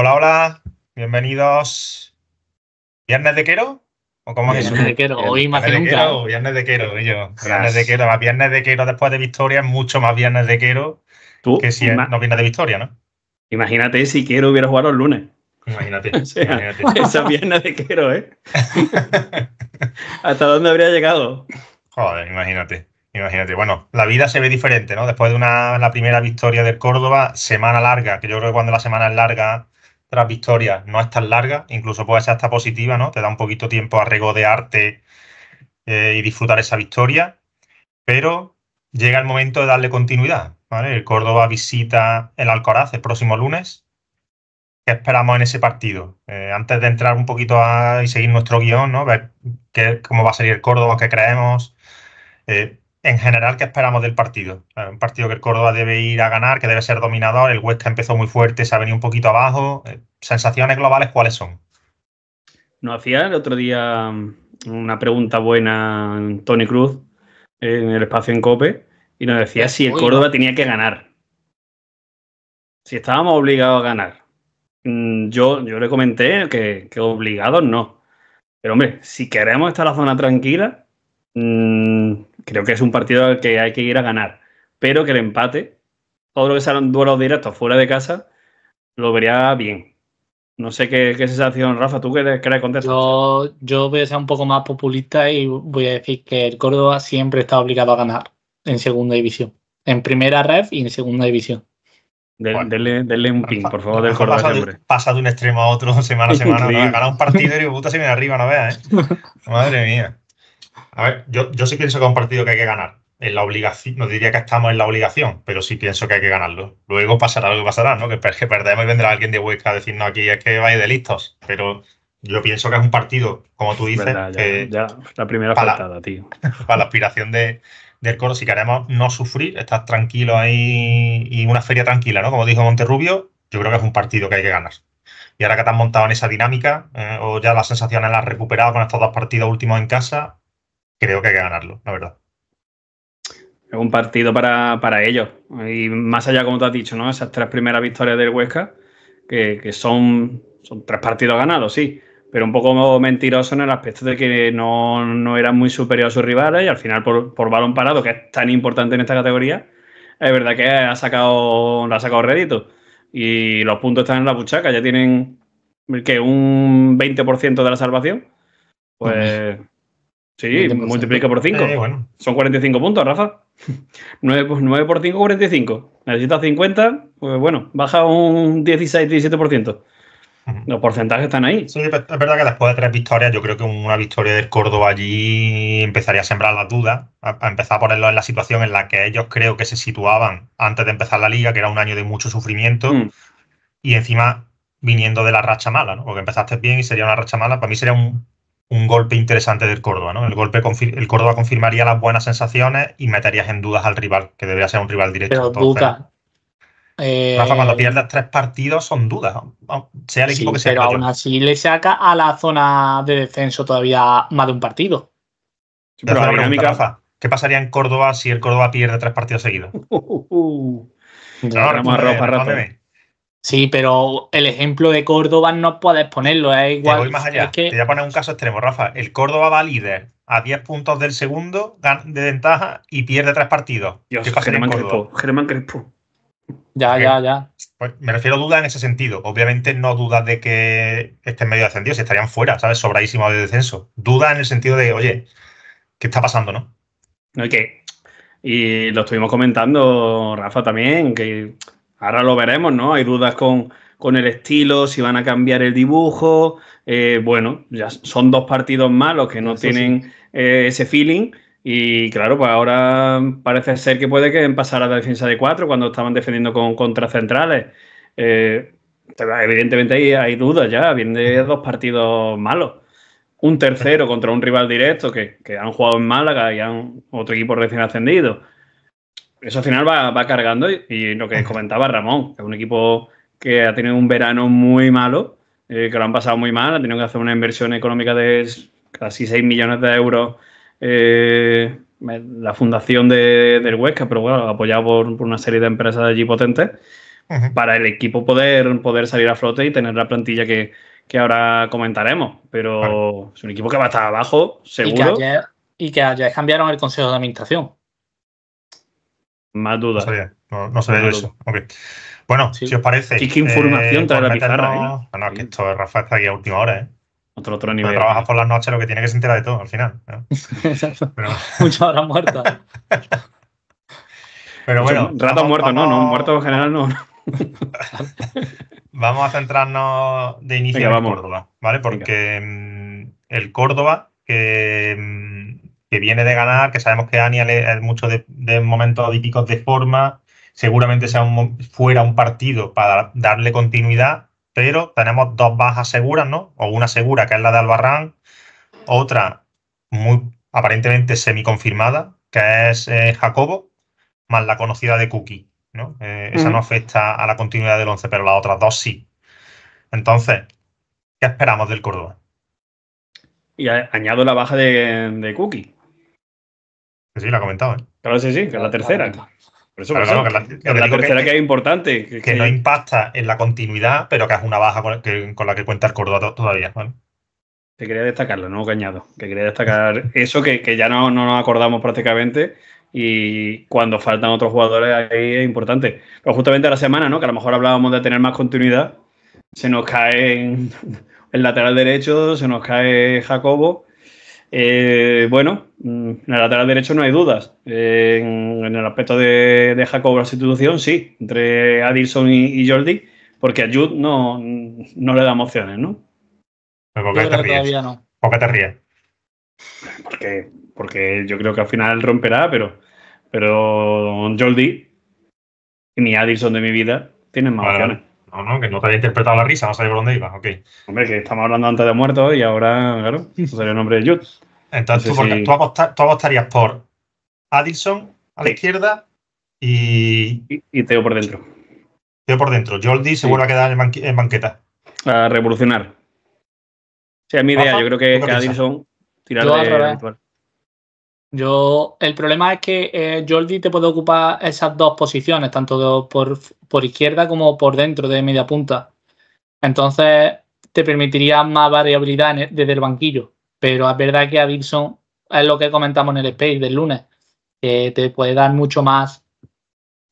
Hola, hola, bienvenidos. ¿Viernes de Quero? ¿O cómo es de Quero, hoy más Viernes de Quero, yo. Viernes de Quero, viernes de Quero después de Victoria mucho más Viernes de Quero que si no vienes de Victoria, ¿no? Imagínate si Quero hubiera jugado el lunes. Imagínate. imagínate. de Quero, ¿eh? ¿Hasta dónde habría llegado? Joder, imagínate. Imagínate, bueno, la vida se ve diferente, ¿no? Después de una, la primera victoria del Córdoba, semana larga, que yo creo que cuando la semana es larga otras victorias no es tan larga, incluso puede ser hasta positiva, ¿no? Te da un poquito tiempo a regodearte eh, y disfrutar esa victoria, pero llega el momento de darle continuidad, ¿vale? El Córdoba visita el Alcoraz el próximo lunes. ¿Qué esperamos en ese partido? Eh, antes de entrar un poquito a, y seguir nuestro guión, ¿no? Ver qué, cómo va a salir el Córdoba, qué creemos. Eh, en general, ¿qué esperamos del partido? Un partido que el Córdoba debe ir a ganar, que debe ser dominador. El Huesca empezó muy fuerte, se ha venido un poquito abajo. Eh, ¿Sensaciones globales cuáles son? Nos hacía el otro día mm, una pregunta buena Tony Cruz en el espacio en Cope y nos decía si el Córdoba tenía que ganar. Si estábamos obligados a ganar. Mm, yo, yo le comenté que, obligados no. Pero hombre, si queremos estar en la zona tranquila, mm, creo que es un partido al que hay que ir a ganar, pero que el empate, o lo que sean duelos directos fuera de casa, lo vería bien. No sé qué, sensación, Rafa, tú qué crees? Yo, voy a ser un poco más populista y voy a decir que el Córdoba siempre está obligado a ganar en segunda división. En primera ref y en segunda división. Del, denle, un pin, por favor, del Córdoba siempre. De, pasa un extremo a otro semana a semana. un partido y puta se viene arriba, no veas, ¿eh? Madre mía. A ver, yo, sí pienso que es un partido que hay que ganar. En la obligación, no diría que estamos en la obligación, pero sí pienso que hay que ganarlo. Luego pasará lo que pasará, ¿no? Que, que perdemos y vendrá alguien de Huesca a decirnos aquí es que vais de listos. Pero yo pienso que es un partido, como tú dices. la primera para, tío. Para la aspiración del coro, si queremos no sufrir, estar tranquilo ahí y una feria tranquila, ¿no? Como dijo Monterrubio, yo creo que es un partido que hay que ganar. Y ahora que te has montado en esa dinámica, eh, o ya las sensaciones las has recuperado con estos dos partidos últimos en casa, creo que hay que ganarlo, la verdad. Es un partido para, ellos. Y más allá, como te has dicho, ¿no? Esas tres primeras victorias del Huesca, que, son, tres partidos ganados, sí pero un poco mentiroso en el aspecto de que no, eran muy superiores a sus rivales y al final por, balón parado, que es tan importante en esta categoría, es verdad que ha sacado, ha sacado rédito. Y los puntos están en la buchaca, ya tienen que un 20% de la salvación. Pues, Sí, multiplica por 5. Eh, Son 45 puntos, Rafa. 9, por 5, 45. Necesitas 50, pues bueno, baja un 16, 17%. Los porcentajes están ahí. Sí, es verdad que después de tres victorias, yo creo que una victoria del Córdoba allí empezaría a sembrar las dudas, a, empezar a ponerlo en la situación en la que ellos creo que se situaban antes de empezar la liga, que era un año de mucho sufrimiento, mm. y encima viniendo de la racha mala, ¿no? porque empezaste bien y sería una racha mala, para mí sería un, un golpe interesante del Córdoba. ¿no? El, golpe el Córdoba confirmaría las buenas sensaciones y meterías en dudas al rival, que debería ser un rival directo. Pero eh, Rafa, cuando pierdas tres partidos son dudas, sea el equipo que sea. Pero aún así le saca a la zona de descenso todavía más de un partido. ¿qué pasaría en Córdoba si el Córdoba pierde tres partidos seguidos? Uh, uh, uh. No, Sí, pero el ejemplo de Córdoba no puedes ponerlo, es igual. Te voy más allá. Te voy a poner un caso extremo, Rafa. El Córdoba va líder a 10 puntos del segundo de ventaja y pierde tres partidos. Germán, Crespo, Germán Crespo. Ya, ya, ya. Pues me refiero a dudas en ese sentido. Obviamente no dudas de que estén medio ascendidos, si estarían fuera, ¿sabes? Sobradísimo de descenso. Dudas en el sentido de, oye, ¿qué está pasando, no? No, hay que. Y lo estuvimos comentando, Rafa, también, que Ahora lo veremos, ¿no? Hay dudas con, el estilo, si van a cambiar el dibujo. Eh, bueno, ya son dos partidos malos que no tienen eh, ese feeling. Y claro, pues ahora parece ser que puede que pasar a la defensa de cuatro cuando estaban defendiendo con contracentrales. Eh, evidentemente hay, hay dudas ya, vienen de dos partidos malos. Un tercero contra un rival directo que, que han jugado en Málaga y otro equipo recién ascendido eso al final va, cargando y, lo que comentaba Ramón, que es un equipo que ha tenido un verano muy malo, eh, que lo han pasado muy mal, ha tenido que hacer una inversión económica de casi 6 millones de euros eh, la fundación del Huesca, pero bueno, apoyado por, una serie de empresas allí potentes, para el equipo poder, poder salir a flote y tener la plantilla que, que ahora comentaremos. Pero es un equipo que va a estar abajo, seguro. Y que y cambiaron el consejo de administración. Más dudas. No sabía, no, eso. Bueno, si os parece. ¿Qué, qué información eh, trae la pizarra? No, que esto, Rafa, está aquí a última hora, ¿eh? Otro, otro nivel. por las noches, lo que tiene que se entera de todo al final. ¿no? Pero... Muchas horas muertas. Pero bueno. Rato muerto, no, no, muerto en general no. vamos a centrarnos de inicio en vamos. Córdoba, ¿vale? Porque mm, el Córdoba, que mm, que viene de ganar, que sabemos que Ania le, es eh, mucho de, momentos típicos de forma, seguramente sea fuera un partido para darle continuidad, pero tenemos dos bajas seguras, ¿no? O una segura, que es la de Albarrán, otra muy aparentemente semiconfirmada, que es eh, Jacobo, más la conocida de Cookie, ¿no? Eh, esa mm. no afecta a la continuidad del 11, pero las otras dos sí. Entonces, ¿qué esperamos del Córdoba? Y añado la baja de, de Cookie sí, la ha comentado, ¿eh? Claro, sí, sí, que es la tercera. Por eso, la, tercera que, es importante. Que, no impacta en la continuidad, pero que es una baja con, la que cuenta el Córdoba todavía, ¿vale? Que quería destacarlo, ¿no, Cañado? Que quería destacar eso que, ya no, no, nos acordamos prácticamente y cuando faltan otros jugadores ahí es importante. Pero justamente a la semana, ¿no? Que a lo mejor hablábamos de tener más continuidad. Se nos cae el lateral derecho, se nos cae Jacobo eh, bueno, mm, en el lateral derecho no hay dudas. Eh, en, el aspecto de, de Jacob la sustitución, sí, entre Adilson y, Jordi, porque a Jude no, no le damos opciones, ¿no? ¿Por Porque, yo creo que al final romperá, pero, pero Jordi, mi Adilson de mi vida, tienen más opciones. No, no, que no te había interpretado la risa, no sabía por dónde iba, ok. Hombre, que estamos hablando antes de muertos y ahora, claro, eso sería el nombre de Jude. Entonces, tú, tú, apostarías por Addison a la izquierda y... y... Teo por dentro. Teo por dentro. Jordi se vuelve a quedar en, banqueta. A revolucionar. O sea, mi idea, yo creo que, que Addison tirar de. Yo, el problema es que eh, Jordi te puede ocupar esas dos posiciones, tanto por, izquierda como por dentro de media punta. Entonces, te permitiría más variabilidad desde el banquillo. Pero es verdad que a Wilson es lo que comentamos en el Space del lunes, que te puede dar mucho más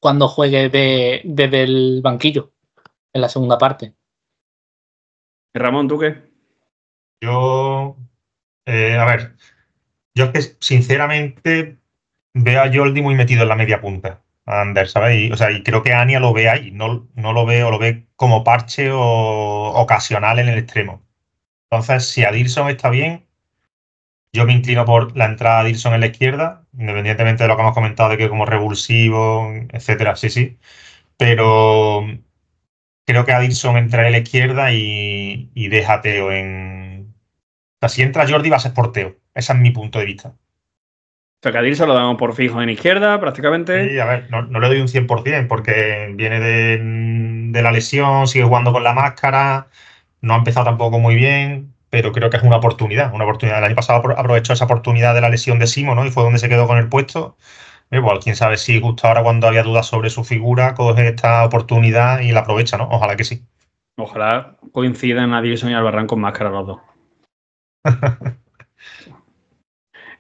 cuando juegues desde el banquillo en la segunda parte. Ramón, ¿tú qué? Yo, eh, a ver, yo es que, sinceramente, veo a Jordi muy metido en la media punta. Ander, ¿sabéis? Y, o sea, y creo que Ania lo ve ahí, no, no lo ve o lo ve como parche o ocasional en el extremo. Entonces, si Adilson está bien, yo me inclino por la entrada de Adilson en la izquierda, independientemente de lo que hemos comentado de que como revulsivo, etcétera, sí, sí. Pero creo que Adilson entra en la izquierda y, y deja Teo en, si entra Jordi va a ser porteo. Ese es mi punto de vista. Tocadil se lo damos por fijo en izquierda, prácticamente. Sí, a ver, no, le doy un 100% porque viene de, la lesión, sigue jugando con la máscara, no ha empezado tampoco muy bien, pero creo que es una oportunidad. Una oportunidad. El año pasado aprovechó esa oportunidad de la lesión de Simo, ¿no? Y fue donde se quedó con el puesto. Igual, eh, quién sabe si justo ahora cuando había dudas sobre su figura, coge esta oportunidad y la aprovecha, ¿no? Ojalá que sí. Ojalá coincidan a división y Barranco con máscara los dos.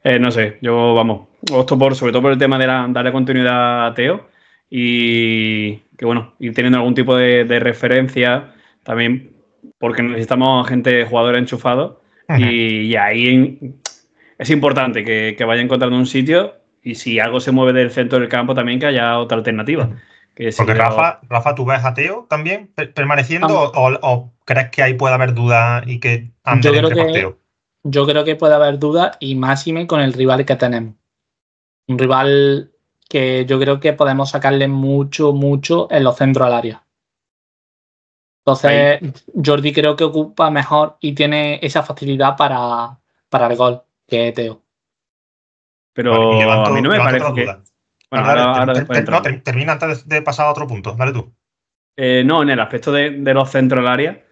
Eh, no sé, yo vamos, por, sobre todo por el tema de la, darle continuidad a Teo y que bueno, ir teniendo algún tipo de, referencia también porque necesitamos gente jugadores enchufado y, ahí es importante que, vaya encontrando un sitio y si algo se mueve del centro del campo también que haya otra alternativa. Que porque Rafa, Rafa, ¿tú ves Teo también permaneciendo o, crees que ahí puede haber duda y que ande entre Teo? yo creo que puede haber dudas y máxime con el rival que tenemos. Un rival que yo creo que podemos sacarle mucho, mucho en los centros al área. Entonces, Jordi creo que ocupa mejor y tiene esa facilidad para, para el gol que Teo. Pero a mí no me parece que. ahora, termina antes de pasar a otro punto. Dale tú. Eh, no, en el aspecto de, de los centros al área,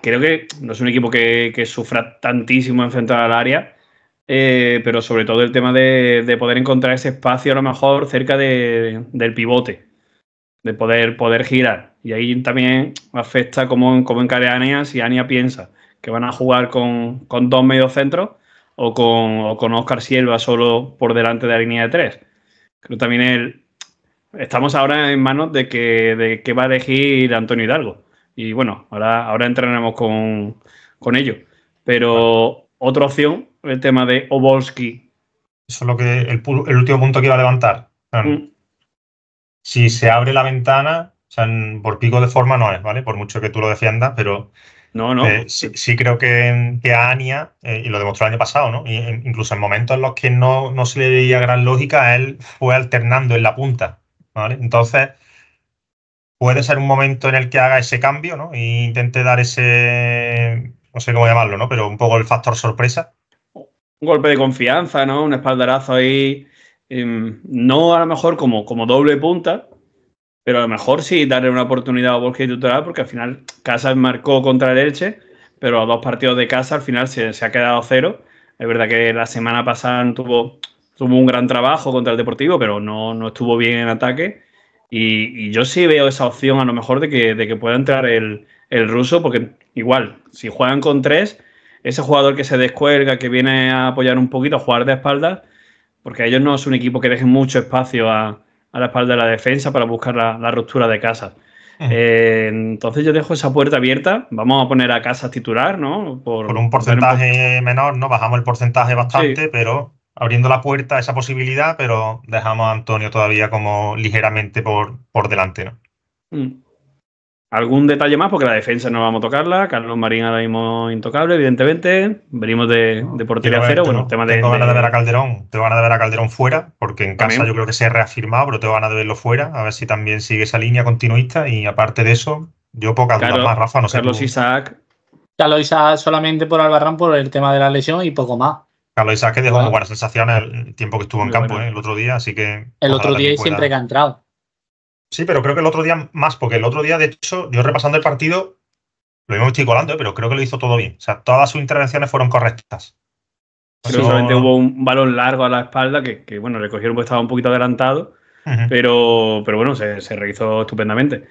creo que no es un equipo que, sufra tantísimo enfrentar al área, eh, pero sobre todo el tema de, poder encontrar ese espacio a lo mejor cerca del pivote, de poder, poder girar. Y ahí también afecta cómo, cómo si Ania piensa que van a jugar con, dos mediocentros o con, o con Oscar Silva solo por delante de la línea de tres. Creo también el, estamos ahora en manos de que, de que va a elegir Antonio Hidalgo y bueno, ahora, ahora entrenaremos con, con ello. Pero otra opción, el tema de Obolski. Eso es lo que el, último punto que iba a levantar. Mm. Si se abre la ventana, por pico de forma no es, ¿vale? Por mucho que tú lo defiendas, pero no, no. Eh, sí, creo que, a Ania, eh, y lo demostró el año pasado, ¿no? incluso en momentos en los que no, no, se le veía gran lógica, él fue alternando en la punta, ¿vale? Entonces, puede ser un momento en el que haga ese cambio, ¿no? E intente dar ese, no sé cómo llamarlo, ¿no? Pero un poco el factor sorpresa. Un golpe de confianza, ¿no? Un espaldarazo ahí. Em, no a lo mejor como, como doble punta, pero a lo mejor sí darle una oportunidad a Borges y Tutoral, porque al final casa marcó contra el Elche, pero a dos partidos de casa al final se, ha quedado cero. Es verdad que la semana pasada tuvo, tuvo un gran trabajo contra el Deportivo, pero no, no estuvo bien en ataque. Y, yo sí veo esa opción a lo mejor de que, de que pueda entrar el, ruso, porque igual, si juegan con tres, ese jugador que se descuelga, que viene a apoyar un poquito, a jugar de espalda porque ellos no es un equipo que dejen mucho espacio a, la espalda de la defensa para buscar la, ruptura de casa. Eh, entonces yo dejo esa puerta abierta. Vamos a poner a casa titular, ¿no? Por, un porcentaje menor, ¿no? Bajamos el porcentaje bastante, pero abriendo la puerta a esa posibilidad, pero dejamos a Antonio todavía como ligeramente por, por delante. ¿no? Mm. ¿Algún detalle más? Porque la defensa no vamos a tocarla. Carlos Marín ahora mismo intocable, evidentemente. Venimos de, de portería cero. Bueno, tema de, tengo ganas de ver a Calderón. te ganas de ver a Calderón fuera, porque en casa yo creo que se ha reafirmado, pero tengo ganas de verlo fuera. A ver si también sigue esa línea continuista. Y aparte de eso, yo pocas dudas más, Rafa. No Carlos Isaac. Carlos Isaac solamente por Albarrán por el tema de la lesión y poco más. Carlos Isaac dejó muy buenas sensaciones el tiempo que estuvo en campo ¿eh? el otro día, así que. El otro día y siempre que ha entrado. Sí, pero creo que el otro día más, porque el otro día, de hecho, yo repasando el partido, lo mismo estoy colando, ¿eh? pero creo que lo hizo todo bien. O sea, todas sus intervenciones fueron correctas. Pero solamente hubo un balón largo a la espalda que, que bueno, cogieron porque estaba un poquito adelantado, pero, pero bueno, se, se realizó estupendamente.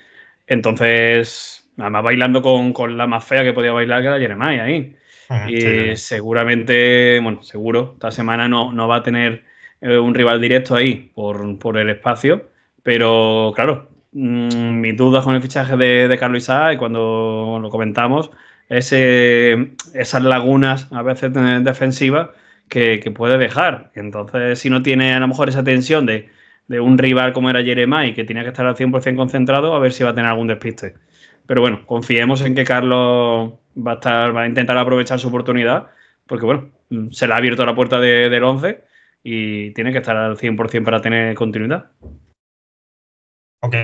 Entonces, además bailando con, con, la más fea que podía bailar, que era Jeremiah ahí. Y Seguramente, bueno, seguro, esta semana no, no va a tener eh, un rival directo ahí por, el espacio, pero claro, mm, mis dudas con el fichaje de, de Carlos y cuando lo comentamos, esas lagunas a veces defensivas que, que, puede dejar. Entonces, si no tiene a lo mejor esa tensión de, un rival como era y que tenía que estar al 100% concentrado, a ver si va a tener algún despiste. Pero bueno, confiemos en que Carlos va a estar, va a intentar aprovechar su oportunidad, porque bueno, mm, se le ha abierto la puerta del 11 y tiene que estar al 100% para tener continuidad. Ok,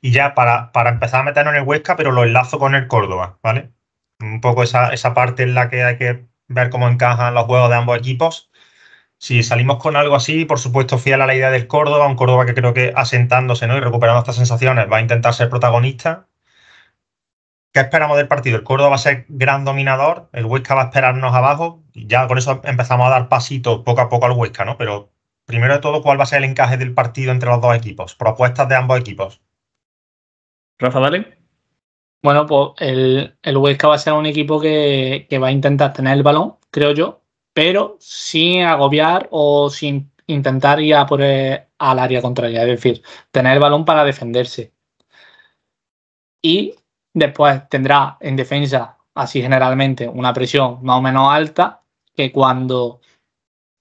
y ya para, empezar a meternos en el Huesca, pero lo enlazo con el Córdoba, ¿vale? Un poco esa, parte en la que hay que ver cómo encajan los juegos de ambos equipos. Si salimos con algo así, por supuesto, fiel a la idea del Córdoba, un Córdoba que creo que asentándose ¿no? y recuperando estas sensaciones va a intentar ser protagonista, ¿Qué esperamos del partido? El Córdoba va a ser gran dominador, el Huesca va a esperarnos abajo, y ya con eso empezamos a dar pasito poco a poco al Huesca, ¿no? Pero primero de todo, ¿cuál va a ser el encaje del partido entre los dos equipos? Propuestas de ambos equipos. Rafa, dale. Bueno, pues el, el Huesca va a ser un equipo que, va a intentar tener el balón, creo yo, pero sin agobiar o sin intentar ir a por al área contraria, es decir, tener el balón para defenderse. Y Después tendrá en defensa, así generalmente, una presión más o menos alta, que cuando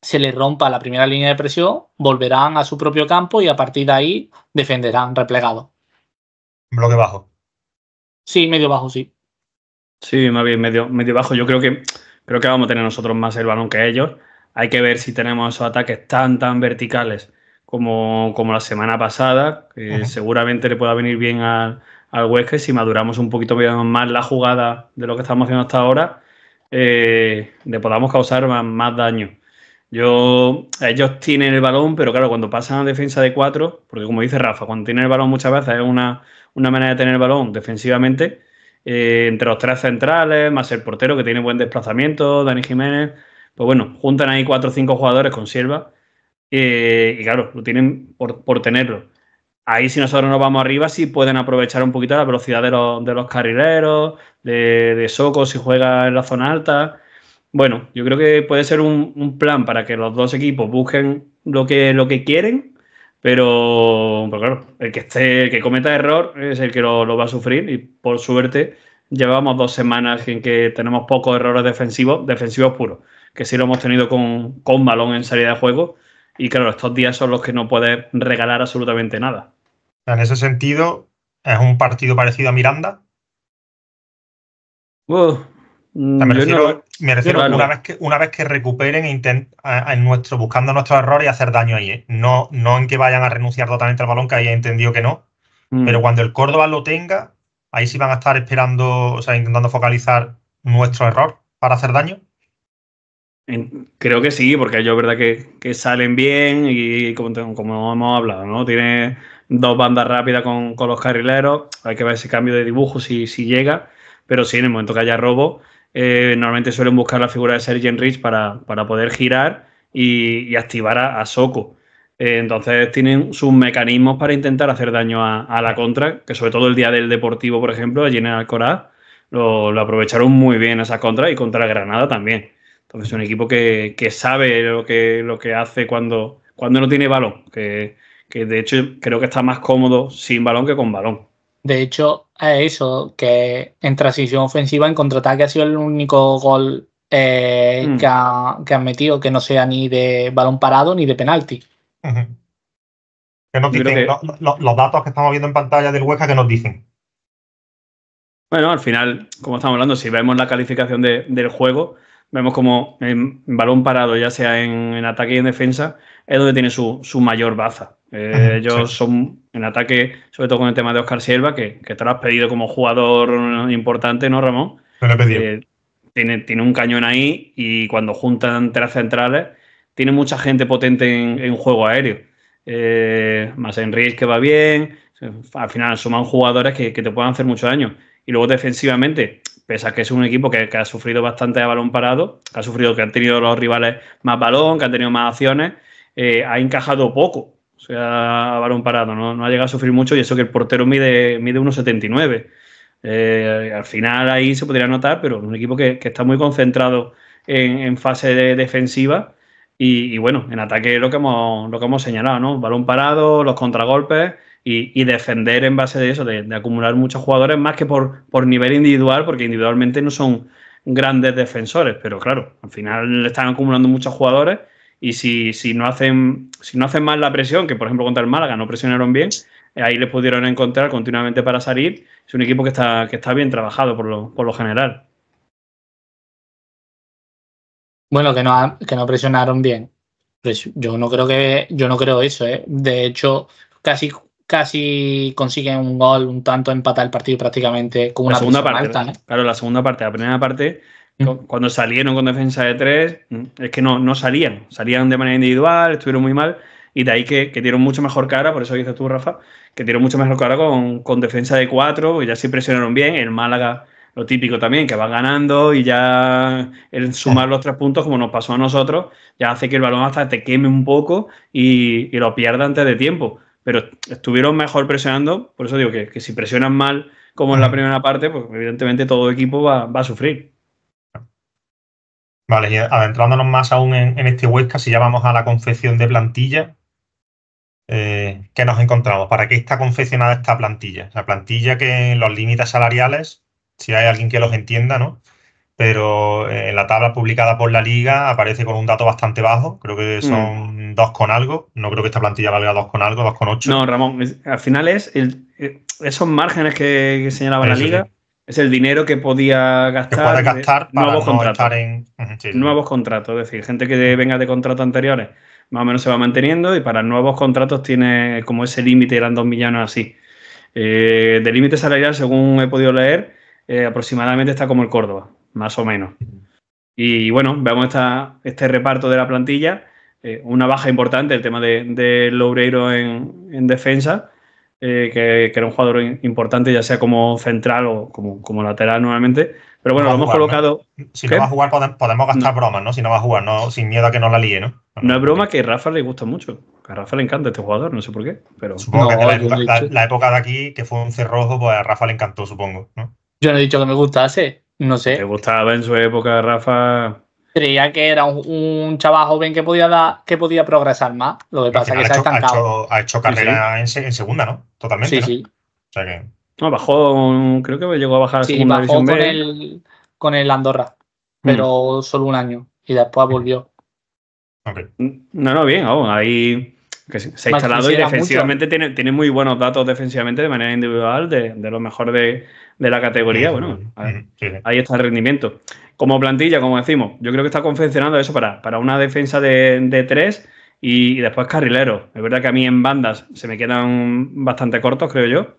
se le rompa la primera línea de presión, volverán a su propio campo y a partir de ahí defenderán replegado. Bloque bajo. Sí, medio bajo, sí. Sí, más bien medio, medio bajo. Yo creo que creo que vamos a tener nosotros más el balón que ellos. Hay que ver si tenemos esos ataques tan, tan verticales como, como la semana pasada, seguramente le pueda venir bien al, al Huesca y si maduramos un poquito más la jugada de lo que estamos haciendo hasta ahora, eh, le podamos causar más, daño. Yo, ellos tienen el balón, pero claro, cuando pasan a defensa de cuatro, porque como dice Rafa, cuando tienen el balón muchas veces es una, manera de tener el balón defensivamente, eh, entre los tres centrales, más el portero que tiene buen desplazamiento, Dani Jiménez, pues bueno, juntan ahí cuatro o cinco jugadores con Sierva eh, y claro, lo tienen por, por tenerlo ahí si nosotros nos vamos arriba, si pueden aprovechar un poquito la velocidad de los, carrileros, de, Soco si juega en la zona alta. Bueno, yo creo que puede ser un, plan para que los dos equipos busquen lo que, lo que quieren, pero, claro, el que, esté, el que cometa error es el que lo, va a sufrir y por suerte llevamos dos semanas en que tenemos pocos errores defensivos, defensivos puros, que sí lo hemos tenido con, con balón en salida de juego. Y claro, estos días son los que no puedes regalar absolutamente nada. En ese sentido, ¿es un partido parecido a Miranda? Mm, me refiero, una, vez que, una vez que recuperen e intent, nuestro, buscando nuestros errores y hacer daño ahí. ¿eh? No, no en que vayan a renunciar totalmente al balón, que ahí he entendido que no. Mm. Pero cuando el Córdoba lo tenga, ahí sí van a estar esperando, o sea, intentando focalizar nuestro error para hacer daño. Creo que sí, porque ellos, verdad, que, salen bien y como, como hemos hablado, ¿no? Tiene dos bandas rápidas con, los carrileros. Hay que ver ese cambio de dibujo si, llega. Pero sí, en el momento que haya robo, eh, normalmente suelen buscar la figura de Sergio Enrich para, para, poder girar y, activar a, Soco eh, entonces tienen sus mecanismos para intentar hacer daño a, la contra, que sobre todo el día del Deportivo, por ejemplo, allí en el Alcoraz, lo, aprovecharon muy bien esa contra y contra Granada también. Entonces es un equipo que, sabe lo que, lo que hace cuando, cuando no tiene balón, que, que de hecho creo que está más cómodo sin balón que con balón. De hecho, es eso, que en transición ofensiva, en contraataque, ha sido el único gol eh, mm. que, han metido que no sea ni de balón parado ni de penalti. Que nos dicen, los datos que estamos viendo en pantalla del Huesca que nos dicen. Bueno, al final, como estamos hablando, si vemos la calificación del juego, vemos como en balón parado, ya sea en, ataque y en defensa, es donde tiene su mayor baza. Eh, ellos son en ataque, sobre todo con el tema de Oscar Silva, que, te lo has pedido como jugador importante, ¿no, Ramón? lo pedido. Eh, tiene, tiene, un cañón ahí y cuando juntan tres centrales, tiene mucha gente potente en, juego aéreo. Eh, más Enrique que va bien, al final suman jugadores que, te puedan hacer mucho daño. Y luego defensivamente, pese a que es un equipo que, ha sufrido bastante a balón parado, que ha sufrido que han tenido los rivales más balón, que han tenido más acciones, eh, ha encajado poco. O sea, balón parado, ¿no? no, ha llegado a sufrir mucho y eso que el portero mide, mide 1,79. Eh, al final ahí se podría notar, pero un equipo que, está muy concentrado en, fase defensiva y, bueno, en ataque lo que lo que hemos señalado, ¿no? Balón parado, los contragolpes y, defender en base de eso, de, acumular muchos jugadores, más que por, por nivel individual, porque individualmente no son grandes defensores, pero claro, al final están acumulando muchos jugadores y si, si, no hacen, si no hacen mal la presión, que por ejemplo contra el Málaga no presionaron bien, eh, ahí les pudieron encontrar continuamente para salir. Es un equipo que está, que está bien trabajado por lo, general. Bueno, que no, que no presionaron bien. Pues yo no creo que yo no creo eso, ¿eh? De hecho, casi casi consiguen un gol, un tanto empata el partido prácticamente con una segunda parte. ¿eh? Claro, la segunda parte, la primera parte Mm. cuando salieron con defensa de tres, mm. es que no, no salían, salían de manera individual, estuvieron muy mal, y de ahí que, que dieron mucho mejor cara, por eso dices tú, Rafa, que dieron mucho mejor cara con, defensa de cuatro, y pues ya sí presionaron bien, el Málaga, lo típico también, que van ganando y ya el sumar los tres puntos, como nos pasó a nosotros, ya hace que el balón hasta te queme un poco y, lo pierda antes de tiempo. Pero estuvieron mejor presionando, por eso digo que, si presionan mal como en la primera parte, pues evidentemente todo equipo va a sufrir. Vale, y adentrándonos más aún en, este Huesca, si ya vamos a la confección de plantilla, eh, ¿qué nos encontramos? ¿Para qué está confeccionada esta plantilla? La plantilla que en los límites salariales, si hay alguien que los entienda, ¿no? Pero eh, en la tabla publicada por la liga aparece con un dato bastante bajo, creo que hmm. son dos con algo, no creo que esta plantilla valga dos con algo, dos con ocho. No, Ramón, al final es eh, esos márgenes que, señalaba la liga. Es el dinero que podía gastar, para En... Nuevos contratos, es decir, gente que venga de contratos anteriores más o menos se va manteniendo y para nuevos contratos tiene como ese límite, eran dos millones así. Eh, de límite salarial, según he podido leer, eh, aproximadamente está como el Córdoba, más o menos. Y bueno, veamos este reparto de la plantilla. Eh, una baja importante, el tema del obrero Loureiro en defensa eh, que, era un jugador importante, ya sea como central o como, lateral nuevamente. Pero bueno, lo hemos colocado. Si no va a jugar, podemos gastar bromas, ¿no? Si no va a jugar, no, sin miedo a que no la líe, ¿no? No, es broma que a Rafa le gusta mucho. A Rafa le encanta este jugador, no sé por qué. Pero... Supongo que la, época, de aquí, que fue un cerrojo, pues a Rafa le encantó, supongo. ¿no? Yo no he dicho que me gustase, no sé. Te gustaba en su época, Rafa creía que era un, chaval joven que podía dar, que podía progresar más. Lo que pasa es que se ha estancado. Hecho, ha hecho, carrera En, segunda, ¿no? Totalmente. Sí, ¿no? sí. O sea que... bajó, creo que llegó a bajar a bajó con el, con el Andorra, pero mm. solo un año y después mm. volvió. No, no, bien, ahí se ha instalado y defensivamente tiene, tiene, muy buenos datos defensivamente de manera individual de, de lo mejor de, de la categoría. bueno, mm, ahí está el rendimiento como plantilla, como decimos, yo creo que está confeccionando eso para, para una defensa de, tres y, después carrilero. Es verdad que a mí en bandas se me quedan bastante cortos, creo yo.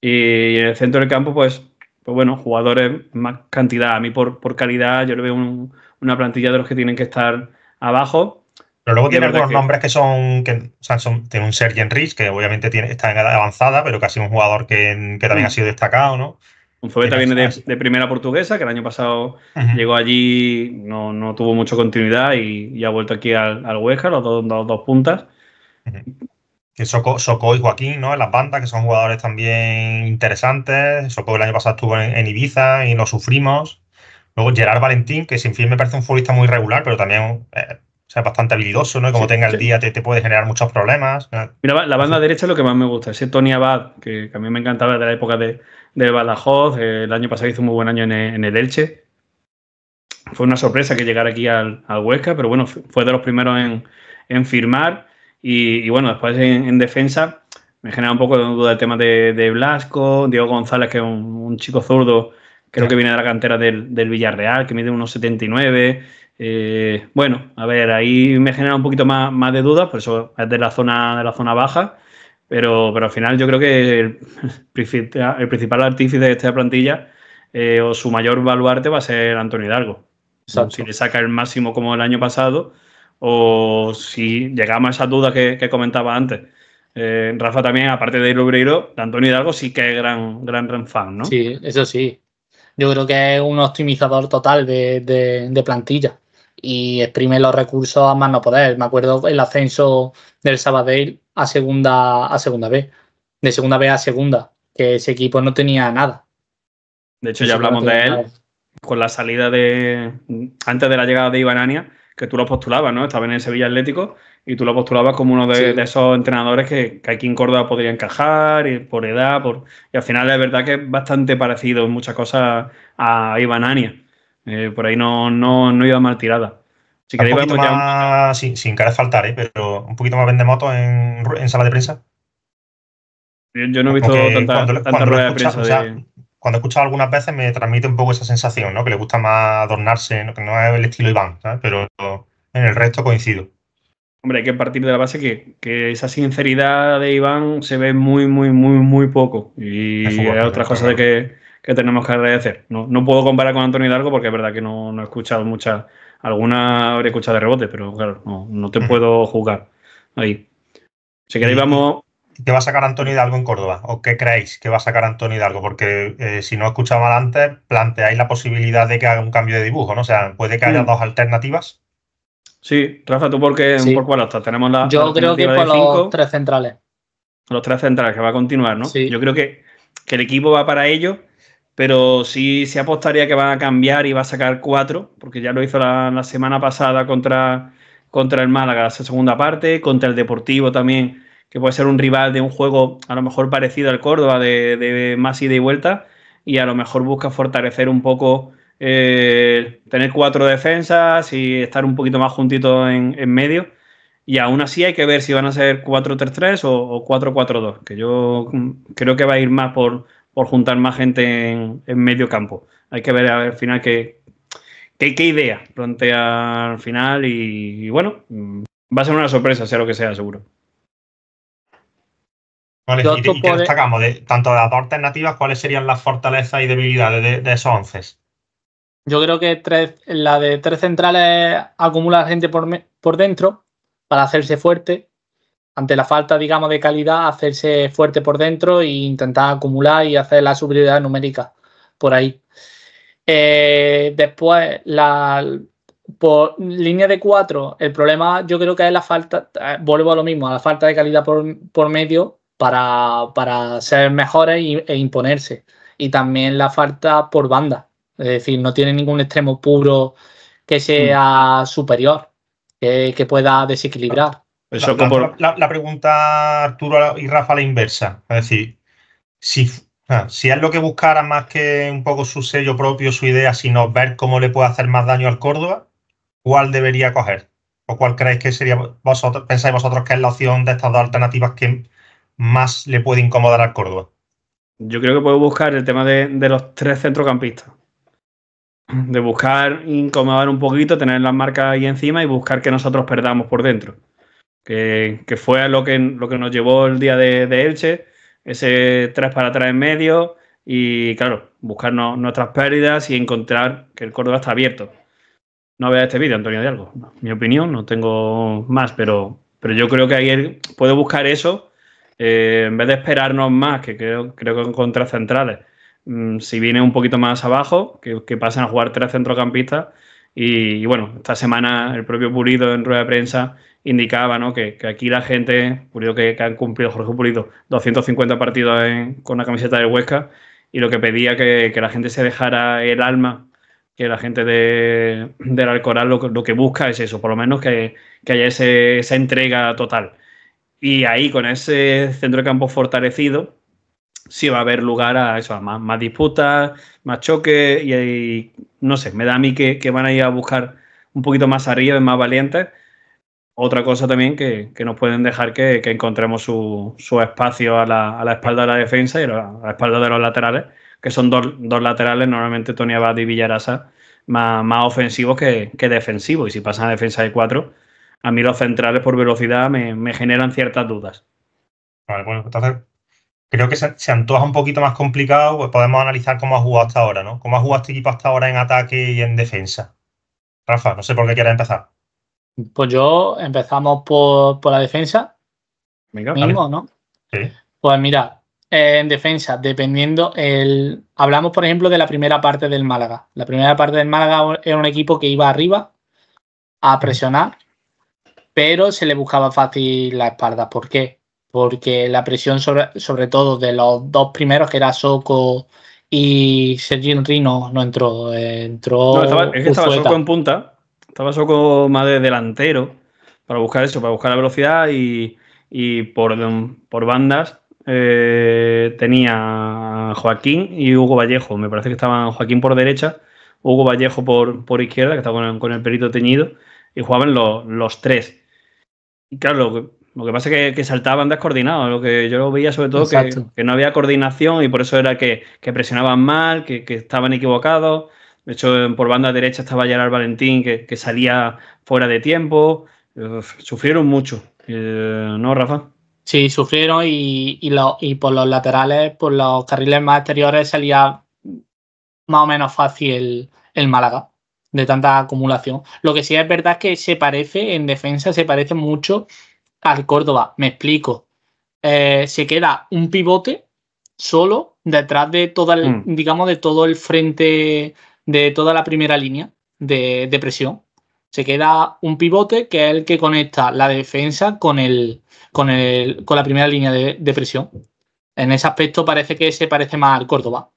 Y, en el centro del campo, pues, pues bueno, jugadores más cantidad. A mí por, calidad yo le veo una plantilla de los que tienen que estar abajo. Pero luego tiene algunos nombres que son, que, o sea, son, tiene un Sergi Enrich, que obviamente tiene, está en edad avanzada, pero casi un jugador que, también mm. ha sido destacado, ¿no? Unzubeta viene de, primera portuguesa, que el año pasado llegó allí, no, tuvo mucha continuidad y, ha vuelto aquí al, al Huesca, los dos, dos, puntas. Que Soco, y Joaquín, ¿no? En las bandas, que son jugadores también interesantes. Socó el año pasado estuvo en, Ibiza y lo sufrimos. Luego Gerard Valentín, que sin fin me parece un futbolista muy regular, pero también eh, sea, bastante habilidoso, ¿no? Y como tenga el día te, puede generar muchos problemas. Mira, la banda derecha es lo que más me gusta. Ese Tony Abad, que a mí me encantaba de la época de, de Badajoz. Eh, el año pasado hizo muy buen año en, el Elche. Fue una sorpresa que llegara aquí al, Huesca, pero bueno, fue de los primeros en, firmar. Y, bueno, después en, defensa me genera un poco de duda el tema de, Blasco, Diego González, que es un, chico zurdo, creo que viene de la cantera del, Villarreal, que mide unos 79. Eh, bueno, a ver, ahí me genera un poquito más, más de dudas, por eso es de la zona, de la zona baja. Pero, al final yo creo que el, principal artífice de esta plantilla eh, o su mayor baluarte va a ser Antonio Hidalgo. Si le saca el máximo como el año pasado o si llegamos a esas dudas que, comentaba antes. Eh, Rafa también, aparte de Lubreiro, de Antonio Hidalgo sí que es gran, gran, fan, ¿no? Sí, eso sí. Yo creo que es un optimizador total de, de, plantilla y exprime los recursos a más no poder. Me acuerdo el ascenso del Sabadell, a segunda, a segunda B, de segunda B a segunda, que ese equipo no tenía nada. De hecho, ya hablamos de él con la salida de. antes de la llegada de Ibanania, que tú lo postulabas, ¿no? Estaba en el Sevilla Atlético y tú lo postulabas como uno de, esos entrenadores que, que, aquí en Córdoba podría encajar y por edad, por... y al final es verdad que es bastante parecido en muchas cosas a Ibanania. Eh, por ahí no, no, no iba mal tirada. Si queréis, vamos más, sin, cara querer faltar, ¿eh? pero un poquito más vende en, en sala de prensa. Yo, no he visto tanta, cuando, rueda de prensa. cuando he escuchado algunas veces me transmite un poco esa sensación, ¿no? Que le gusta más adornarse, que no es el estilo Iván, Pero en el resto coincido. Hombre, hay que partir de la base que, esa sinceridad de Iván se ve muy, muy, muy, muy poco. Y hay otras cosas que, tenemos que agradecer. No, puedo comparar con Antonio Hidalgo porque es verdad que no, no he escuchado muchas alguna habré escuchado de rebote, pero claro, no, te puedo jugar ahí. Si queréis, vamos. ¿Qué va a sacar Antonio Hidalgo en Córdoba? ¿O qué creéis que va a sacar Antonio Hidalgo? Porque eh, si no he escuchado antes, planteáis la posibilidad de que haga un cambio de dibujo, ¿no? O sea, puede que haya mm. dos alternativas. Sí, Rafa, ¿tú por cuál Tenemos la. Yo creo que por los tres centrales. Los tres centrales, que va a continuar, ¿no? Sí. Yo creo que, que el equipo va para ello pero sí, se apostaría que van a cambiar y va a sacar cuatro, porque ya lo hizo la, semana pasada contra, contra el Málaga, esa segunda parte, contra el Deportivo también, que puede ser un rival de un juego a lo mejor parecido al Córdoba, de, más ida y vuelta, y a lo mejor busca fortalecer un poco, eh, tener cuatro defensas y estar un poquito más juntito en, medio. Y aún así hay que ver si van a ser 4-3-3 o, o 4-4-2, que yo creo que va a ir más por, por juntar más gente en, medio campo. Hay que ver al final qué, qué, idea plantea al final y, bueno, mm, va a ser una sorpresa, sea lo que sea, seguro. Vale, ¿Y, y destacamos? De, tanto de las dos ¿cuáles serían las fortalezas y debilidades de, esos once? Yo creo que la de tres centrales acumula gente por, por dentro para hacerse fuerte ante la falta, digamos, de calidad, hacerse fuerte por dentro e intentar acumular y hacer la superioridad numérica por ahí. Eh, después, la, por línea de cuatro, el problema yo creo que es la falta, eh, vuelvo a lo mismo, a la falta de calidad por, medio para, ser mejores e imponerse. Y también la falta por banda, es decir, no tiene ningún extremo puro que sea mm. superior, que pueda desequilibrar la, pregunta, Arturo y Rafa, la inversa. Es decir, si, si es lo que buscara más que un poco su sello propio, su idea, sino ver cómo le puede hacer más daño al Córdoba, ¿cuál debería coger? ¿O cuál creéis que sería vosotros, pensáis vosotros que es la opción de estas dos alternativas que más le puede incomodar al Córdoba? Yo creo que puedo buscar el tema de, de los tres centrocampistas de buscar incomodar un poquito, tener las marcas ahí encima y buscar que nosotros perdamos por dentro que, fue lo que, lo que nos llevó el día de, Elche, ese tres para atrás en medio y, claro, buscarnos nuestras pérdidas y encontrar que el Córdoba está abierto. No veas este vídeo, Antonio de algo. mi opinión, no tengo más, pero, pero yo creo que ayer puede buscar eso eh, en vez de esperarnos más, que creo, creo que contra centrales. Mm, si viene un poquito más abajo, que, pasen a jugar tres centrocampistas. Y, y, bueno, esta semana el propio Pulido en rueda de prensa indicaba ¿no? que, que, aquí la gente, que, que, han cumplido Jorge Pulido 250 partidos con la camiseta de Huesca y lo que pedía que, que, la gente se dejara el alma, que la gente de, del Alcoral lo, lo, que busca es eso, por lo menos que, haya esa entrega total. Y ahí con ese centro de campo fortalecido, sí va a haber lugar a eso, a más, disputas, más choques y, y, no sé, me da a mí que, que van a ir a buscar un poquito más arriba, más valientes otra cosa también que, nos pueden dejar que, encontremos su, espacio a la, espalda de la defensa y a la espalda de los laterales, que son dos, laterales, normalmente Tony Abad y Villarasa, más, más ofensivos que, que defensivos. Y si pasan a defensa de cuatro, a mí los centrales por velocidad me, generan ciertas dudas. Vale, bueno, entonces creo que se, se, antoja un poquito más complicado, pues podemos analizar cómo ha jugado hasta ahora, ¿no? ¿Cómo ha jugado este equipo hasta ahora en ataque y en defensa? Rafa, no sé por qué quieres empezar. Pues yo empezamos por, por la defensa. ¿no? Pues mira, eh, en defensa, dependiendo el. Hablamos, por ejemplo, de la primera parte del Málaga. La primera parte del Málaga era un equipo que iba arriba a presionar, pero se le buscaba fácil la espalda. ¿Por qué? Porque la presión, sobre, sobre todo de los dos primeros, que era Soco y Sergio Rino, no entró. Eh, entró. es que estaba Soco en punta estaba Soco más de delantero para buscar eso, para buscar la velocidad y, y por, por, bandas eh, tenía Joaquín y Hugo Vallejo. Me parece que estaban Joaquín por derecha, Hugo Vallejo por, por izquierda, que estaba con el, con perito teñido, y jugaban los tres. Y claro, lo que, pasa es que, saltaban descoordinados. Lo que yo veía sobre todo que, que, no había coordinación y por eso era que, que presionaban mal, que, estaban equivocados. De hecho, por banda derecha estaba Gerard Valentín, que, que salía fuera de tiempo. sufrieron mucho, eh, ¿no, Rafa? Sí, sufrieron y, y, y, por los laterales, por los carriles más exteriores salía más o menos fácil el, Málaga de tanta acumulación. Lo que sí es verdad es que se parece, en defensa, se parece mucho al Córdoba. Me explico. Eh, se queda un pivote solo detrás de todo el, mm. digamos, de todo el frente de toda la primera línea de, presión. Se queda un pivote que es el que conecta la defensa con, el, con, el, con la primera línea de, presión. En ese aspecto parece que se parece más al Córdoba.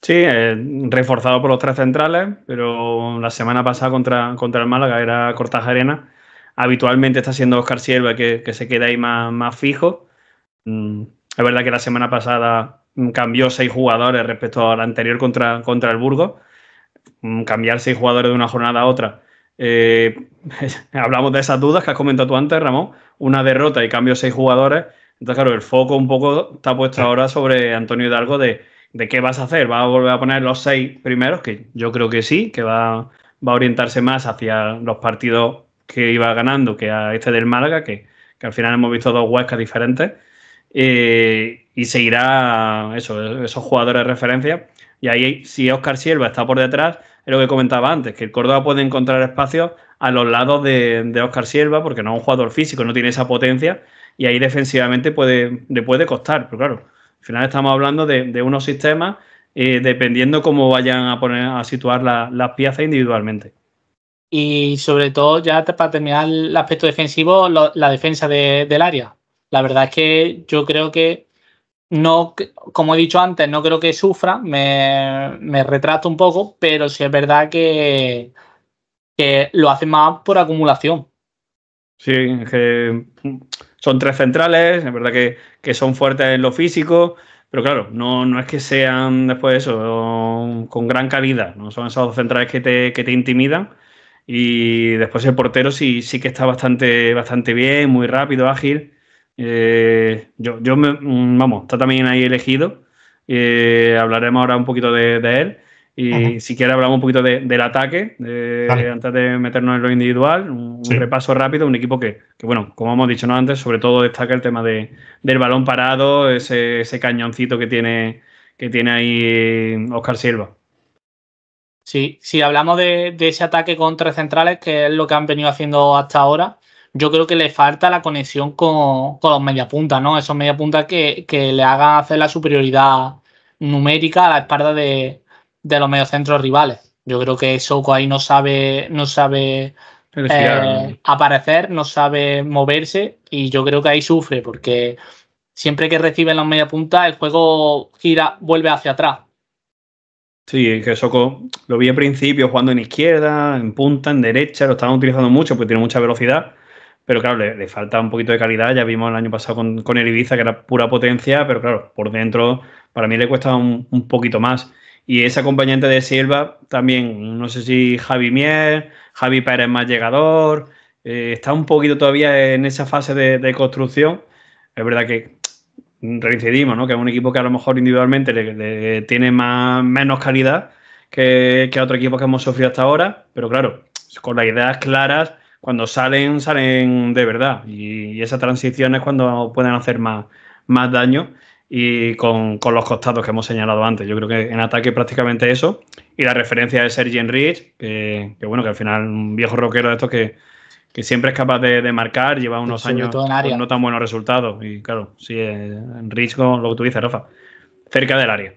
Sí, eh, reforzado por los tres centrales, pero la semana pasada contra, contra el Málaga era Arena. Habitualmente está siendo Oscar Sierva que, se queda ahí más, fijo. Mm, es verdad que la semana pasada Mm, cambió seis jugadores respecto al anterior contra, contra el Burgos. Mm, cambiar seis jugadores de una jornada a otra. Eh, hablamos de esas dudas que has comentado tú antes, Ramón. Una derrota y cambio seis jugadores. Entonces, claro, el foco un poco está puesto ahora sobre Antonio Hidalgo de, qué vas a hacer. ¿Vas a volver a poner los seis primeros? Que yo creo que sí, que va, va a orientarse más hacia los partidos que iba ganando que a este del Málaga, que, al final hemos visto dos huescas diferentes. Eh, y seguirá eso, esos jugadores de referencia. Y ahí, si Oscar Silva está por detrás, es lo que comentaba antes, que el Córdoba puede encontrar espacios a los lados de, Oscar Silva, porque no es un jugador físico, no tiene esa potencia, y ahí defensivamente puede, le puede costar. Pero claro, al final estamos hablando de, unos sistemas, eh, dependiendo cómo vayan a poner a situar las piezas individualmente. Y sobre todo, ya para terminar el aspecto defensivo, la defensa del área. La verdad es que yo creo que no, como he dicho antes, no creo que sufra, me, me retrato un poco, pero sí es verdad que, que lo hace más por acumulación. Sí, que mm, son tres centrales, es verdad que, son fuertes en lo físico, pero claro, no, no es que sean después eso, con gran calidad, no son esos dos centrales que te, que te intimidan. Y después el portero sí, sí que está bastante, bastante bien, muy rápido, ágil. Eh, yo, yo me, mm, vamos, está también ahí elegido. Eh, hablaremos ahora un poquito de, él. Y si quieres hablamos un poquito del ataque, antes de meternos en lo individual, un, repaso rápido, un equipo que, bueno, como hemos dicho antes, sobre todo destaca el tema del balón parado, ese, ese cañoncito que tiene, que tiene ahí Oscar mm, Silva. Sí, si hablamos de, de ese ataque con tres centrales, que es lo que han venido haciendo hasta ahora, yo creo que le falta la conexión con, con los mediapuntas, ¿no? Esos mediapuntas que, que le hagan hacer la superioridad numérica a la espalda de, de los mediocentros rivales. Yo creo que Soco pues, ahí no sabe, no sabe eh, aparecer, no sabe moverse y yo creo que ahí sufre porque siempre que reciben los mediapuntas el juego gira, vuelve hacia atrás. Sí, que Soco lo vi al principio jugando en izquierda, en punta, en derecha, lo estaban utilizando mucho porque tiene mucha velocidad pero claro, le, falta un poquito de calidad. Ya vimos el año pasado con, el Ibiza, que era pura potencia, pero claro, por dentro para mí le cuesta un, poquito más. Y ese acompañante de Silva también, no sé si Javi Mier, Javi Pérez más llegador, eh, está un poquito todavía en esa fase de, construcción. Es verdad que reincidimos, ¿no? Que es un equipo que a lo mejor individualmente le, tiene más, menos calidad que, que otro equipo que hemos sufrido hasta ahora, pero claro, con las ideas claras cuando salen, salen de verdad. Y, esa transición es cuando pueden hacer más, más daño y con, los costados que hemos señalado antes. Yo creo que en ataque prácticamente eso. Y la referencia de Sergi Enrich, que, bueno, que al final un viejo roquero de estos que, siempre es capaz de, marcar, lleva unos años con no tan buenos resultados. Y claro, sí, eh, Enrich con lo que tú dices, Rafa, cerca del área.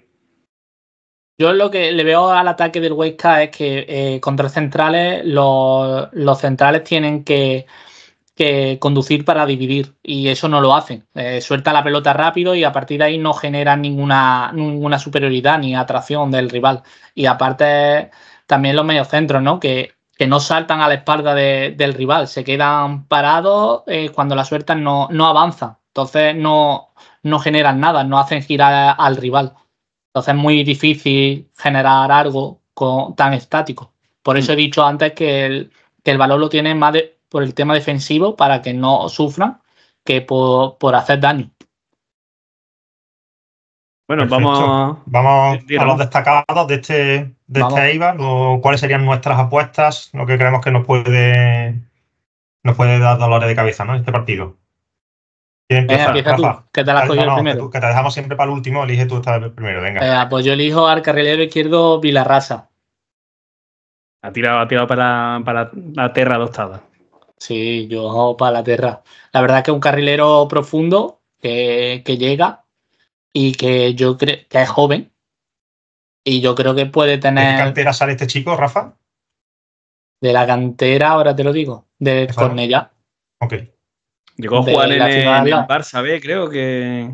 Yo lo que le veo al ataque del Huesca es que eh, contra centrales los, centrales tienen que, conducir para dividir y eso no lo hacen. Eh, suelta la pelota rápido y a partir de ahí no generan ninguna, ninguna superioridad ni atracción del rival. Y aparte también los mediocentros, ¿no? Que, no saltan a la espalda del rival, se quedan parados, eh, cuando la suelta no, avanza. Entonces no generan nada, no hacen girar al rival. Entonces es muy difícil generar algo tan estático. Por eso he mm. dicho antes que el, valor lo tiene más por el tema defensivo para que no sufran que por, hacer daño. Bueno, vamos, vamos a los destacados de este, de IVA, este cuáles serían nuestras apuestas, lo que creemos que nos puede, nos puede dar dolores de cabeza, ¿no? Este partido que te la cogido primero. dejamos siempre para el último, elige tú esta vez primero, venga. Eh, pues yo elijo al carrilero izquierdo Vilarrasa. Ha tirado, ha tirado para, para la tierra adoptada. Sí, yo para la tierra. La verdad que es un carrilero profundo que, que llega y que yo creo que es joven. Y yo creo que puede tener. ¿De qué cantera sale este chico, Rafa? De la cantera, ahora te lo digo, de Cornella. Ok. Llegó a jugar en, el Barça B, creo que,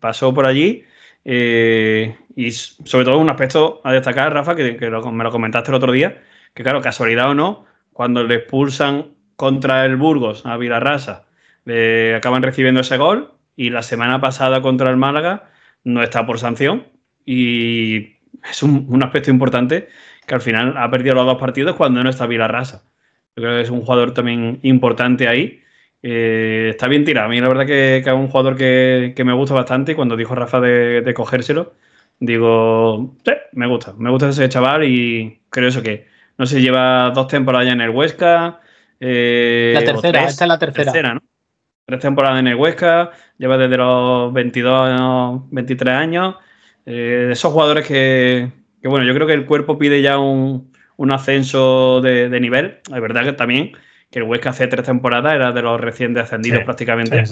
pasó por allí. Eh, y sobre todo un aspecto a destacar, Rafa, que, me lo comentaste el otro día, que claro, casualidad o no, cuando le expulsan contra el Burgos a Vilarrasa, le acaban recibiendo ese gol y la semana pasada contra el Málaga no está por sanción y es un, un aspecto importante que al final ha perdido los dos partidos cuando no está Vilarrasa. Yo creo que es un jugador también importante ahí eh, está bien tirado. A mí la verdad que, es un jugador que, me gusta bastante. Y cuando dijo Rafa de, cogérselo, digo, sí, me gusta. Me gusta ese chaval y creo eso que, no sé, lleva dos temporadas ya en el Huesca. Eh, la tercera, esta es la tercera. Tres temporadas en el Huesca, lleva desde los 22, 23 años. Eh, de esos jugadores que, bueno, yo creo que el cuerpo pide ya un, ascenso de, nivel. la verdad que también que el Huesca hace tres temporadas era de los recién descendidos prácticamente.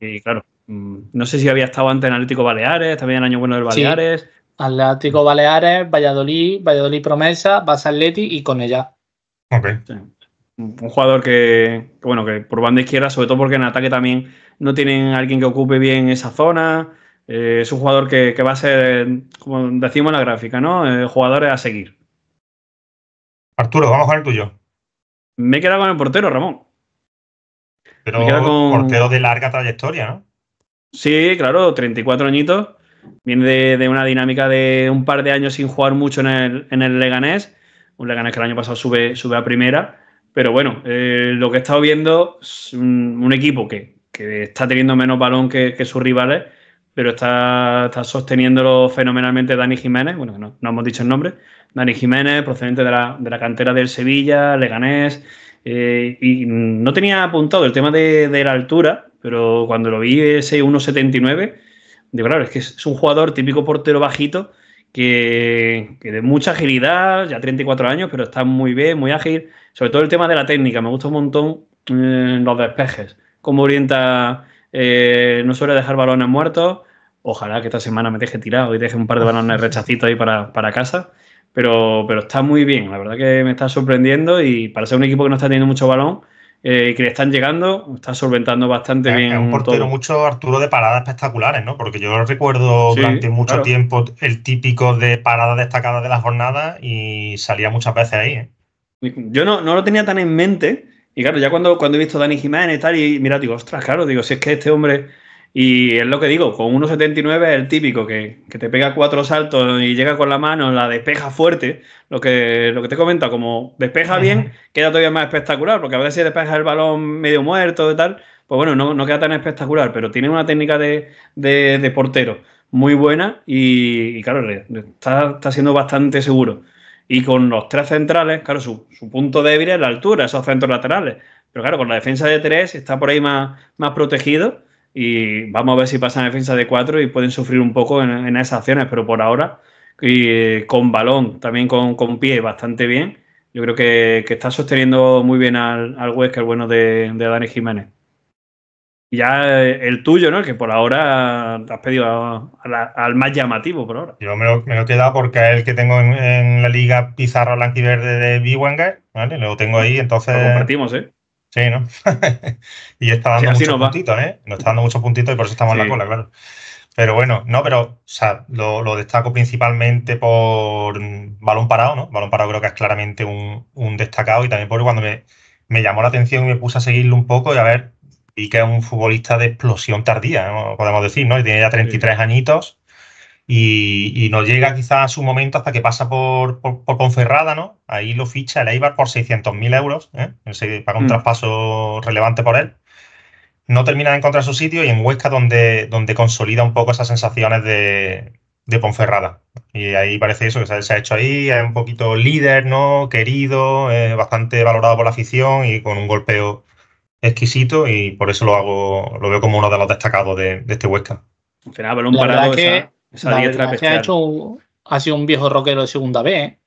y claro, mm, no sé si había estado antes en Atlético Baleares, también en Año Bueno del Baleares. Atlético Baleares, Valladolid, Valladolid Promesa, Basaletti y ella. Ok. Un jugador que, bueno, que por banda izquierda, sobre todo porque en ataque también no tienen alguien que ocupe bien esa zona. Eh, es un jugador que, va a ser, como decimos en la gráfica, ¿no? Eh, jugadores a seguir. Arturo, vamos con el tuyo. Me he quedado con el portero, Ramón. Pero portero de larga trayectoria, ¿no? Sí, claro, 34 añitos. Viene de, una dinámica de un par de años sin jugar mucho en el, Leganés. Un Leganés que el año pasado sube, sube a primera. Pero bueno, eh, lo que he estado viendo es un, equipo que, está teniendo menos balón que sus rivales pero está, sosteniéndolo fenomenalmente Dani Jiménez, bueno, no, hemos dicho el nombre, Dani Jiménez, procedente de la, cantera del Sevilla, Leganés, eh, y no tenía apuntado el tema de, la altura, pero cuando lo vi ese 1,79, de verdad es que es un jugador típico portero bajito, que, de mucha agilidad, ya 34 años, pero está muy bien, muy ágil, sobre todo el tema de la técnica, me gusta un montón eh, los despejes, cómo orienta, eh, no suele dejar balones muertos, Ojalá que esta semana me deje tirado y deje un par de balones rechacitos ahí para, casa. Pero, pero está muy bien, la verdad que me está sorprendiendo y para ser un equipo que no está teniendo mucho balón, eh, que le están llegando, está solventando bastante bien. Es un portero mucho Arturo de paradas espectaculares, ¿no? Porque yo recuerdo durante mucho tiempo el típico de parada destacada de la jornada y salía muchas veces ahí. ¿eh? Yo no, lo tenía tan en mente. Y claro, ya cuando, cuando he visto a Dani Jiménez y tal, y mira, digo, ostras, claro, digo, si es que este hombre y es lo que digo, con 1.79 es el típico que, te pega cuatro saltos y llega con la mano, la despeja fuerte, lo que, lo que te comenta, como despeja bien, queda todavía más espectacular, porque a veces si despeja el balón medio muerto y tal, pues bueno, no, queda tan espectacular, pero tiene una técnica de, portero muy buena y, claro, está, siendo bastante seguro. Y con los tres centrales, claro, su, punto débil es la altura, esos centros laterales. Pero claro, con la defensa de tres está por ahí más, más protegido y vamos a ver si pasan defensa de cuatro y pueden sufrir un poco en, esas acciones, pero por ahora, y, eh, con balón, también con, pie, bastante bien. Yo creo que, está sosteniendo muy bien al, al Huesca, el bueno de, de Dani Jiménez. ya eh, el tuyo, ¿no? El Que por ahora has pedido al más llamativo por ahora. Yo me lo, he quedado porque es el que tengo en, la liga pizarra Blanquiverde de Biwenga. ¿vale? Lo tengo ahí, entonces. Lo compartimos, ¿eh? Sí, ¿no? y está dando muchos puntitos, ¿eh? Nos está dando muchos puntitos y por eso estamos en la cola, claro. Pero bueno, no, pero o sea, lo, destaco principalmente por balón parado, ¿no? Balón parado creo que es claramente un, un destacado y también porque cuando me, me, llamó la atención y me puse a seguirlo un poco y a ver, y que es un futbolista de explosión tardía, podemos decir, ¿no? Y tiene ya 33 sí. añitos y, nos no llega quizás a su momento hasta que pasa por, por, ¿no? Ahí lo ficha el Eibar por 600.000 euros, ¿eh? paga un mm. traspaso relevante por él. No termina de encontrar su sitio y en Huesca donde, donde consolida un poco esas sensaciones de, de Ponferrada. Y ahí parece eso, que se, ha hecho ahí, es un poquito líder, ¿no? Querido, bastante valorado por la afición y con un golpeo exquisito y por eso lo hago, lo veo como uno de los destacados de, este Huesca. final, parado, ha, hecho sido un viejo rockero de segunda vez.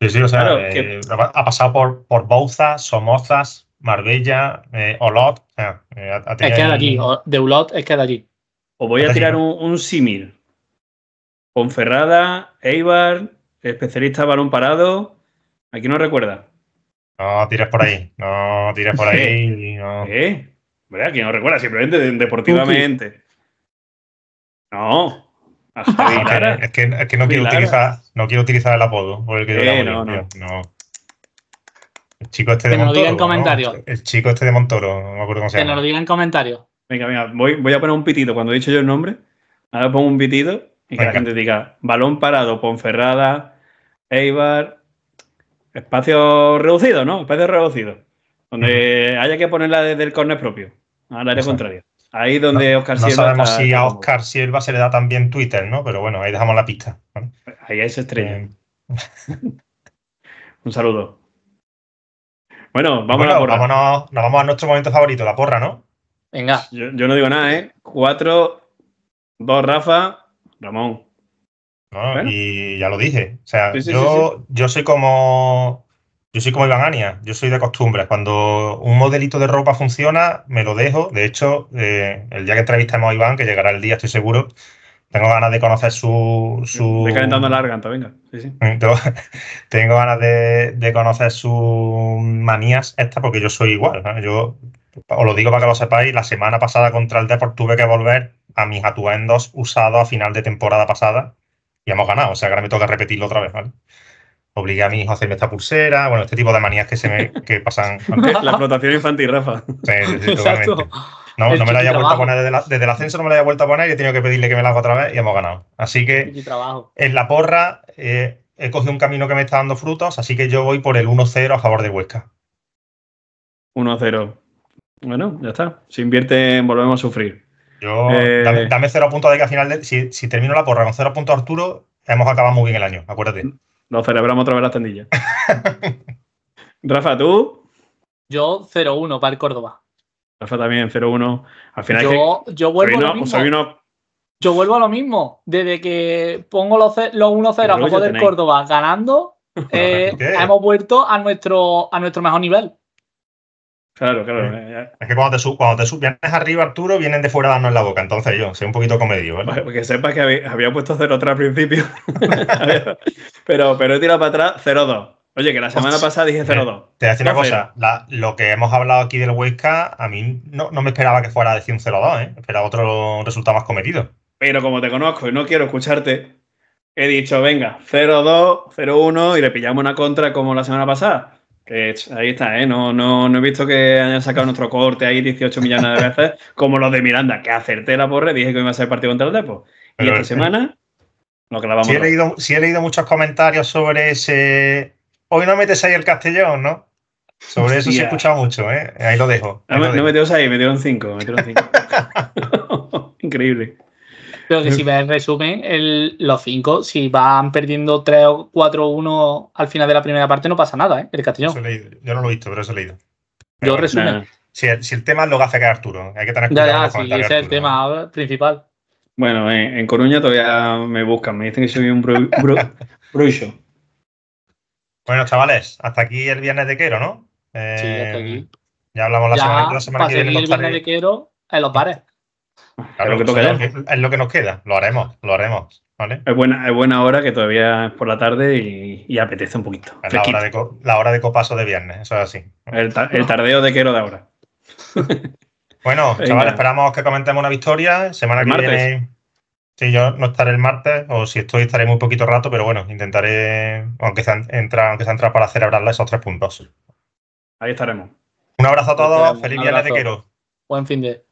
¿eh? Sí, o sea, eh, ha pasado por, por Bouzas, Somozas, Marbella, eh, Olot. O de allí, de Olot es que allí. Os voy a tirar un, símil. Ponferrada, Eibar, especialista balón parado. Aquí no recuerda. No tires por ahí, no tires por ahí. No. ¿Qué? ¿Verdad? no recuerda, simplemente deportivamente. No es, que, no, quiero utilizar, el apodo. Eh, el chico este de Montoro. Que nos lo comentarios. El chico este de Montoro, no me acuerdo cómo se Que nos lo diga en comentarios. Venga, venga, voy, a poner un pitito. Cuando he dicho yo el nombre, ahora pongo un pitito y que la gente diga balón parado, Ponferrada, Eibar, espacio reducido, ¿no? Espacio reducido. Donde haya que ponerla desde el córner propio, al área contraria. Ahí donde Oscar Silva. No sabemos si a Oscar Silva se le da también Twitter, ¿no? Pero bueno, ahí dejamos la pista. Ahí es estrella. Un saludo. Bueno, vamos a la porra. nos vamos a nuestro momento favorito, la porra, ¿no? Venga. Yo, no digo nada, ¿eh? Cuatro, dos Rafa, Ramón. Y ya lo dije. O sea, yo, yo soy como yo soy como Iván Ania, yo soy de costumbres. Cuando un modelito de ropa funciona, me lo dejo. De hecho, eh, el día que entrevistemos a Iván, que llegará el día, estoy seguro, tengo ganas de conocer su. su... Estoy calentando la garganta, venga. Sí, sí. Mm, tengo ganas de, conocer sus manías estas, porque yo soy igual. Yo os lo digo para que lo sepáis, la semana pasada contra el Deport tuve que volver a mis atuendos usados a final de temporada pasada y hemos ganado. O sea, ahora me toca repetirlo otra vez, ¿vale? obligué a mi hijo a hacerme esta pulsera, bueno, este tipo de manías que se me que pasan. la explotación infantil, Rafa. Sí, sí, totalmente. No, no me la haya vuelto a poner desde, el ascenso, no me la haya vuelto a poner y he tenido que pedirle que me la haga otra vez y hemos ganado. Así que en la porra eh, he cogido un camino que me está dando frutos, así que yo voy por el 1-0 a favor de Huesca. 1-0. Bueno, ya está. Si invierte, volvemos a sufrir. Yo, eh, dame, 0 puntos de que al final, si, si termino la porra con cero puntos Arturo, hemos acabado muy bien el año, acuérdate lo celebramos otra vez las tendillas. Rafa, ¿tú? Yo 0-1 para el Córdoba. Rafa también 0-1. Al final yo, vuelvo a lo mismo. Yo vuelvo a lo mismo. Desde que pongo los, 1-0 a favor del Córdoba ganando, eh, hemos vuelto a nuestro, a nuestro mejor nivel. Claro, claro. Eh, es que cuando te, sub, cuando arriba, Arturo, vienen de fuera darnos la boca. Entonces yo, soy un poquito comedido. Pues, pues que Porque que había, puesto 0-3 al principio. pero, pero he tirado para atrás 0-2. Oye, que la semana pasada dije 0-2. Eh, te voy a decir una cosa. lo que hemos hablado aquí del Huesca, a mí no, no me esperaba que fuera a decir un 0-2, ¿eh? Esperaba otro resultado más cometido. Pero como te conozco y no quiero escucharte, he dicho, venga, 0-2, 0-1 y le pillamos una contra como la semana pasada ahí está, ¿eh? No, no, no he visto que hayan sacado nuestro corte ahí 18 millones de veces, como los de Miranda, que acerté la porra, dije que hoy va a ser partido contra el Depo. Y esta semana lo clavamos. Sí he, leído, sí he leído muchos comentarios sobre ese... Hoy no metes ahí el Castellón, ¿no? Sobre eso se ha escuchado mucho, ¿eh? Ahí lo dejo. Ah, no, lo dejo. no, ahí, metieron 5, metieron 5. Increíble. Pero que si ves el resumen, el, los cinco, si van perdiendo 3 4-1 al final de la primera parte, no pasa nada, ¿eh? El Castellón. Yo no lo he visto, pero eso he leído. Pero Yo resumen. Si, si, el tema es lo que hace que Arturo, hay que tener cuidado. Ya, ya, sí, ese es el tema principal. Bueno, en, Coruña todavía me buscan, me dicen que soy un bru, Bueno, chavales, hasta aquí el viernes de Quero, ¿no? sí, hasta aquí. Eh, ya hablamos la semana, la semana que viene. El viernes de Quero en los bares. Pues es lo, que nos queda, lo haremos, lo haremos. Es, buena, es buena hora que todavía es por la tarde y, apetece un poquito. la hora, de copaso de viernes, eso es así. El, tardeo de quero de ahora. bueno, chavales, esperamos que comentemos una victoria. Semana que viene. si yo no estaré el martes, o si estoy, estaré muy poquito rato, pero bueno, intentaré, aunque se entrar, aunque para celebrarla esos tres puntos. Ahí estaremos. Un abrazo a todos, feliz viernes de quero. Buen fin de.